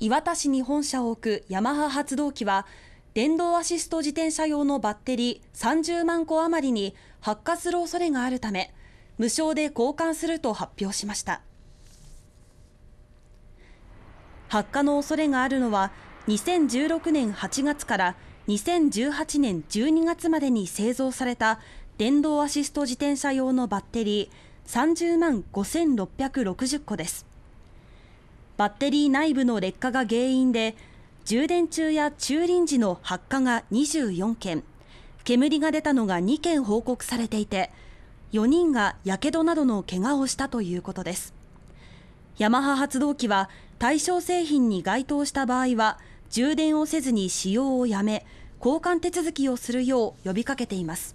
磐田市に本社を置くヤマハ発動機は電動アシスト自転車用のバッテリー30万個余りに発火する恐れがあるため無償で交換すると発表しました発火の恐れがあるのは2016年8月から2018年12月までに製造された電動アシスト自転車用のバッテリー30万5660個です。バッテリー内部の劣化が原因で充電中や駐輪時の発火が24件煙が出たのが2件報告されていて4人が火傷などの怪我をしたということですヤマハ発動機は対象製品に該当した場合は充電をせずに使用をやめ交換手続きをするよう呼びかけています